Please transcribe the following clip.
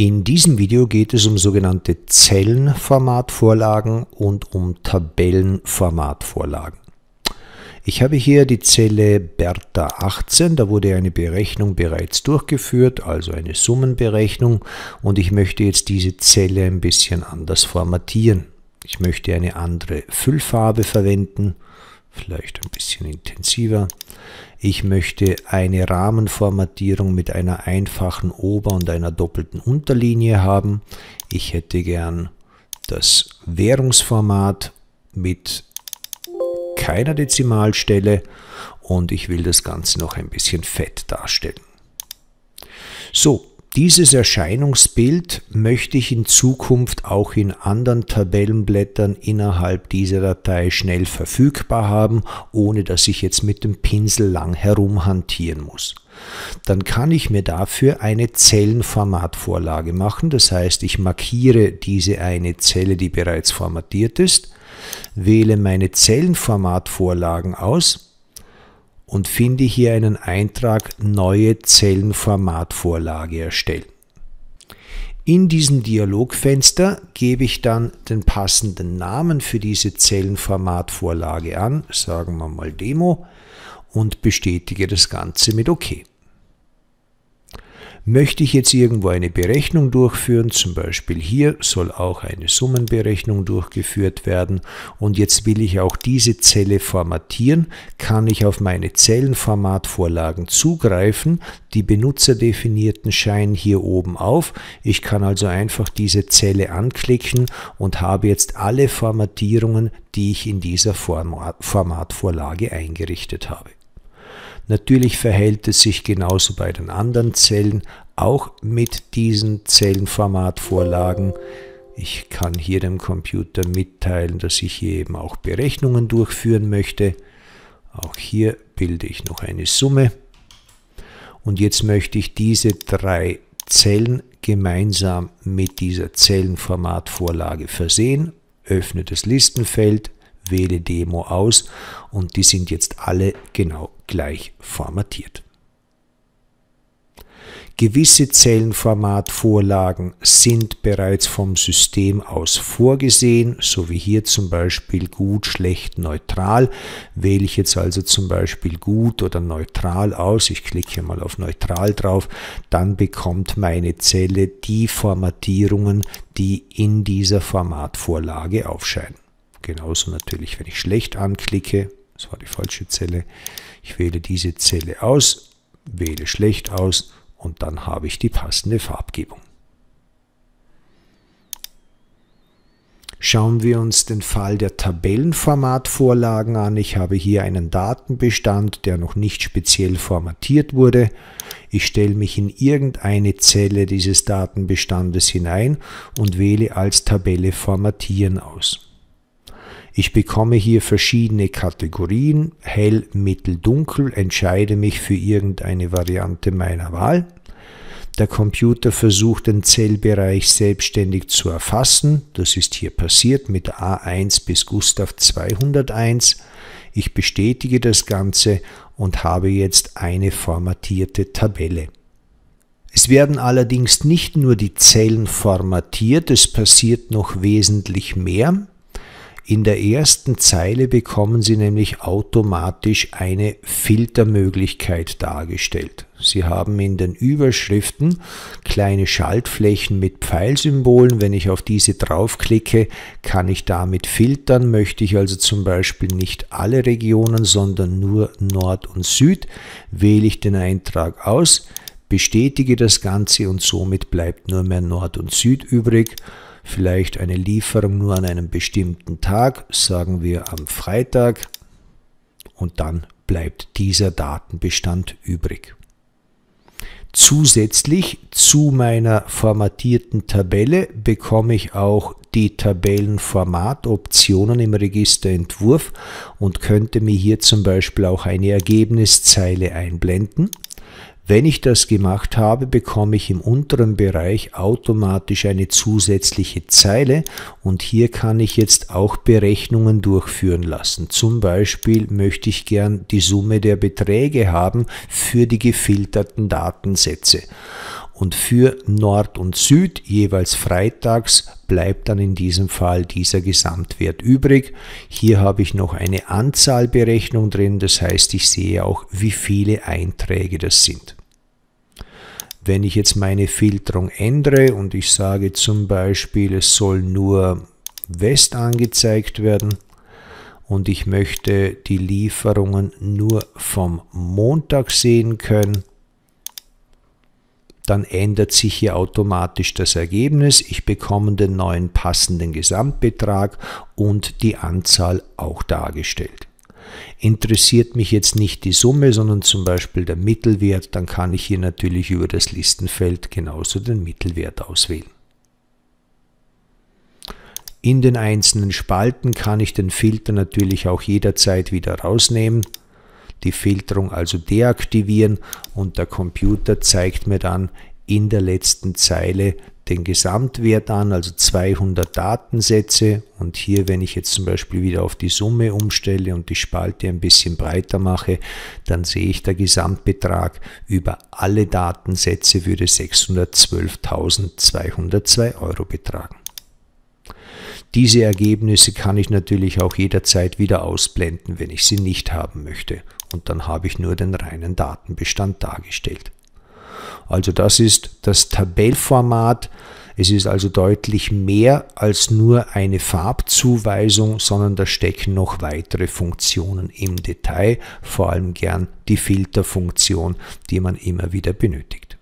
In diesem Video geht es um sogenannte Zellenformatvorlagen und um Tabellenformatvorlagen. Ich habe hier die Zelle Bertha 18, da wurde eine Berechnung bereits durchgeführt, also eine Summenberechnung und ich möchte jetzt diese Zelle ein bisschen anders formatieren. Ich möchte eine andere Füllfarbe verwenden, vielleicht ein bisschen intensiver. Ich möchte eine Rahmenformatierung mit einer einfachen Ober- und einer doppelten Unterlinie haben. Ich hätte gern das Währungsformat mit keiner Dezimalstelle und ich will das Ganze noch ein bisschen fett darstellen. So, dieses Erscheinungsbild möchte ich in Zukunft auch in anderen Tabellenblättern innerhalb dieser Datei schnell verfügbar haben, ohne dass ich jetzt mit dem Pinsel lang herumhantieren muss. Dann kann ich mir dafür eine Zellenformatvorlage machen, das heißt ich markiere diese eine Zelle, die bereits formatiert ist, wähle meine Zellenformatvorlagen aus, und finde hier einen Eintrag Neue Zellenformatvorlage erstellen. In diesem Dialogfenster gebe ich dann den passenden Namen für diese Zellenformatvorlage an, sagen wir mal Demo, und bestätige das Ganze mit OK. Möchte ich jetzt irgendwo eine Berechnung durchführen, zum Beispiel hier soll auch eine Summenberechnung durchgeführt werden und jetzt will ich auch diese Zelle formatieren, kann ich auf meine Zellenformatvorlagen zugreifen, die benutzerdefinierten scheinen hier oben auf. Ich kann also einfach diese Zelle anklicken und habe jetzt alle Formatierungen, die ich in dieser Formatvorlage eingerichtet habe. Natürlich verhält es sich genauso bei den anderen Zellen, auch mit diesen Zellenformatvorlagen. Ich kann hier dem Computer mitteilen, dass ich hier eben auch Berechnungen durchführen möchte. Auch hier bilde ich noch eine Summe. Und jetzt möchte ich diese drei Zellen gemeinsam mit dieser Zellenformatvorlage versehen. Öffne das Listenfeld, wähle Demo aus und die sind jetzt alle genau gleich formatiert. Gewisse Zellenformatvorlagen sind bereits vom System aus vorgesehen, so wie hier zum Beispiel gut, schlecht, neutral. Wähle ich jetzt also zum Beispiel gut oder neutral aus, ich klicke hier mal auf neutral drauf, dann bekommt meine Zelle die Formatierungen, die in dieser Formatvorlage aufscheinen. Genauso natürlich, wenn ich schlecht anklicke, das war die falsche Zelle, ich wähle diese Zelle aus, wähle schlecht aus und dann habe ich die passende Farbgebung. Schauen wir uns den Fall der Tabellenformatvorlagen an. Ich habe hier einen Datenbestand, der noch nicht speziell formatiert wurde. Ich stelle mich in irgendeine Zelle dieses Datenbestandes hinein und wähle als Tabelle Formatieren aus. Ich bekomme hier verschiedene Kategorien, hell, mittel, dunkel, entscheide mich für irgendeine Variante meiner Wahl. Der Computer versucht den Zellbereich selbstständig zu erfassen. Das ist hier passiert mit A1 bis Gustav 201. Ich bestätige das Ganze und habe jetzt eine formatierte Tabelle. Es werden allerdings nicht nur die Zellen formatiert, es passiert noch wesentlich mehr. In der ersten Zeile bekommen Sie nämlich automatisch eine Filtermöglichkeit dargestellt. Sie haben in den Überschriften kleine Schaltflächen mit Pfeilsymbolen. Wenn ich auf diese draufklicke, kann ich damit filtern. Möchte ich also zum Beispiel nicht alle Regionen, sondern nur Nord und Süd, wähle ich den Eintrag aus, bestätige das Ganze und somit bleibt nur mehr Nord und Süd übrig vielleicht eine Lieferung nur an einem bestimmten Tag, sagen wir am Freitag, und dann bleibt dieser Datenbestand übrig. Zusätzlich zu meiner formatierten Tabelle bekomme ich auch die Tabellenformatoptionen im Registerentwurf und könnte mir hier zum Beispiel auch eine Ergebniszeile einblenden. Wenn ich das gemacht habe, bekomme ich im unteren Bereich automatisch eine zusätzliche Zeile und hier kann ich jetzt auch Berechnungen durchführen lassen. Zum Beispiel möchte ich gern die Summe der Beträge haben für die gefilterten Datensätze. Und für Nord und Süd jeweils freitags bleibt dann in diesem Fall dieser Gesamtwert übrig. Hier habe ich noch eine Anzahlberechnung drin, das heißt ich sehe auch, wie viele Einträge das sind. Wenn ich jetzt meine Filterung ändere und ich sage zum Beispiel, es soll nur West angezeigt werden und ich möchte die Lieferungen nur vom Montag sehen können, dann ändert sich hier automatisch das Ergebnis. Ich bekomme den neuen passenden Gesamtbetrag und die Anzahl auch dargestellt. Interessiert mich jetzt nicht die Summe, sondern zum Beispiel der Mittelwert, dann kann ich hier natürlich über das Listenfeld genauso den Mittelwert auswählen. In den einzelnen Spalten kann ich den Filter natürlich auch jederzeit wieder rausnehmen, die Filterung also deaktivieren und der Computer zeigt mir dann in der letzten Zeile den Gesamtwert an, also 200 Datensätze. Und hier, wenn ich jetzt zum Beispiel wieder auf die Summe umstelle und die Spalte ein bisschen breiter mache, dann sehe ich, der Gesamtbetrag über alle Datensätze würde 612.202 Euro betragen. Diese Ergebnisse kann ich natürlich auch jederzeit wieder ausblenden, wenn ich sie nicht haben möchte. Und dann habe ich nur den reinen Datenbestand dargestellt. Also das ist das Tabellformat. Es ist also deutlich mehr als nur eine Farbzuweisung, sondern da stecken noch weitere Funktionen im Detail, vor allem gern die Filterfunktion, die man immer wieder benötigt.